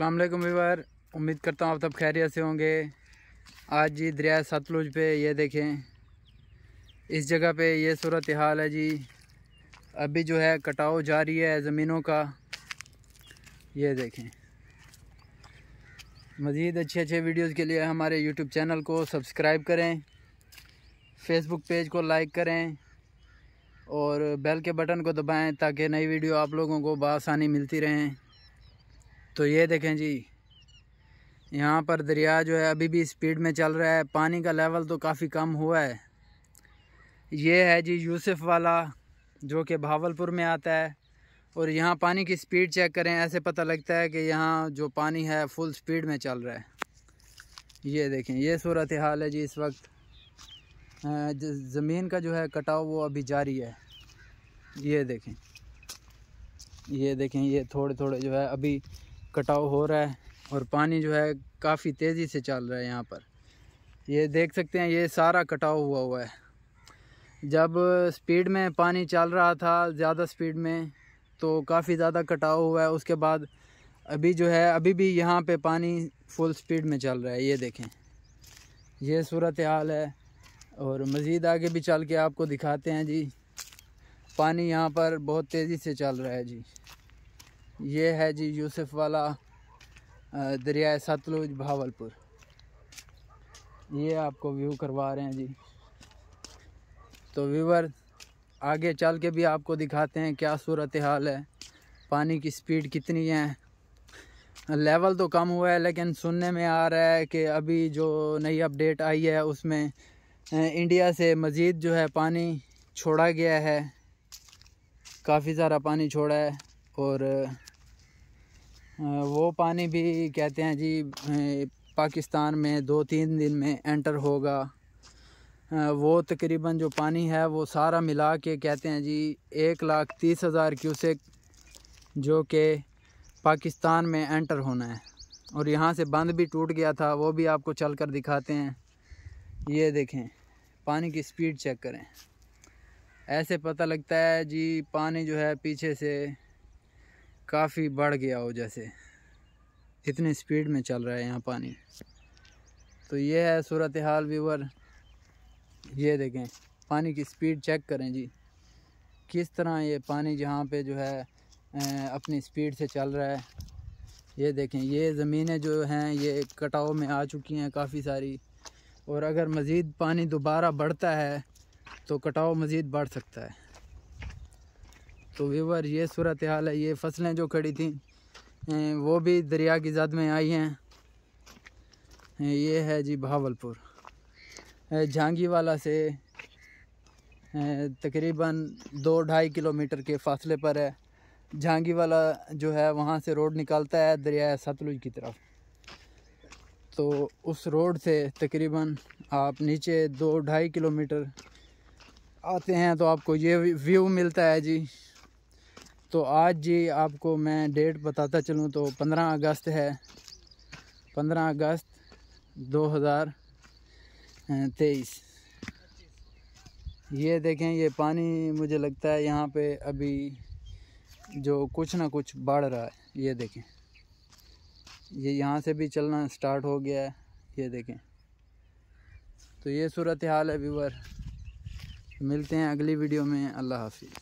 अस्सलाम वालेकुम उम्मीद करता हूँ आप सब खैरियत से होंगे आज जी दरिया सतलुज पे ये देखें इस जगह पे ये सूरत हाल है जी अभी जो है कटाव जारी है ज़मीनों का ये देखें मज़ीद अच्छे अच्छे वीडियोज़ के लिए हमारे यूट्यूब चैनल को सब्सक्राइब करें फेसबुक पेज को लाइक करें और बेल के बटन को दबाएं ताकि नई वीडियो आप लोगों को बसानी मिलती रहें तो ये देखें जी यहाँ पर दरिया जो है अभी भी स्पीड में चल रहा है पानी का लेवल तो काफ़ी कम हुआ है ये है जी यूसुफ वाला जो कि भावलपुर में आता है और यहाँ पानी की स्पीड चेक करें ऐसे पता लगता है कि यहाँ जो पानी है फुल स्पीड में चल रहा है ये देखें ये सूरत हाल है जी इस वक्त ज़मीन का जो है कटाव वो अभी जारी है ये देखें ये देखें ये थोड़े थोड़े जो है अभी कटाव हो रहा है और पानी जो है काफ़ी तेज़ी से चल रहा है यहाँ पर ये देख सकते हैं ये सारा कटाव हुआ हुआ है जब स्पीड में पानी चल रहा था ज़्यादा स्पीड में तो काफ़ी ज़्यादा कटाव हुआ है उसके बाद अभी जो है अभी भी यहाँ पे पानी फुल स्पीड में चल रहा है ये देखें ये सूरत हाल है और मज़ीद आगे भी चल के आपको दिखाते हैं जी पानी यहाँ पर बहुत तेज़ी से चल रहा है जी ये है जी यूसुफ वाला दरियाए सतलुज भावलपुर ये आपको व्यू करवा रहे हैं जी तो व्यूवर आगे चल के भी आपको दिखाते हैं क्या सूरत हाल है पानी की स्पीड कितनी है लेवल तो कम हुआ है लेकिन सुनने में आ रहा है कि अभी जो नई अपडेट आई है उसमें इंडिया से मज़ीद जो है पानी छोड़ा गया है काफ़ी सारा पानी छोड़ा है और वो पानी भी कहते हैं जी पाकिस्तान में दो तीन दिन में एंटर होगा वो तकरीबन जो पानी है वो सारा मिला के कहते हैं जी एक लाख तीस हज़ार क्यूसेक जो कि पाकिस्तान में एंटर होना है और यहाँ से बंद भी टूट गया था वो भी आपको चल कर दिखाते हैं ये देखें पानी की स्पीड चेक करें ऐसे पता लगता है जी पानी जो है पीछे से काफ़ी बढ़ गया हो जैसे इतने स्पीड में चल रहा है यहाँ पानी तो ये है सूरत हाल व्यूवर ये देखें पानी की स्पीड चेक करें जी किस तरह ये पानी जहाँ पे जो है अपनी स्पीड से चल रहा है ये देखें ये ज़मीनें जो हैं ये कटाव में आ चुकी हैं काफ़ी सारी और अगर मज़ीद पानी दोबारा बढ़ता है तो कटाव मज़ीद बढ़ सकता है तो व्यूवर ये सूरत हाल है ये फसलें जो खड़ी थी वो भी दरिया की जद में आई हैं ये है जी भावलपुर वाला से तकरीबन दो ढाई किलोमीटर के फासले पर है वाला जो है वहाँ से रोड निकलता है दरिया सतलुज की तरफ तो उस रोड से तकरीबन आप नीचे दो ढाई किलोमीटर आते हैं तो आपको ये व्यू मिलता है जी तो आज जी आपको मैं डेट बताता चलूँ तो 15 अगस्त है 15 अगस्त 2023 ये देखें ये पानी मुझे लगता है यहाँ पे अभी जो कुछ ना कुछ बढ़ रहा है ये देखें ये यहाँ से भी चलना स्टार्ट हो गया है ये देखें तो ये सूरत हाल है व्यूवर मिलते हैं अगली वीडियो में अल्लाह हाफिज़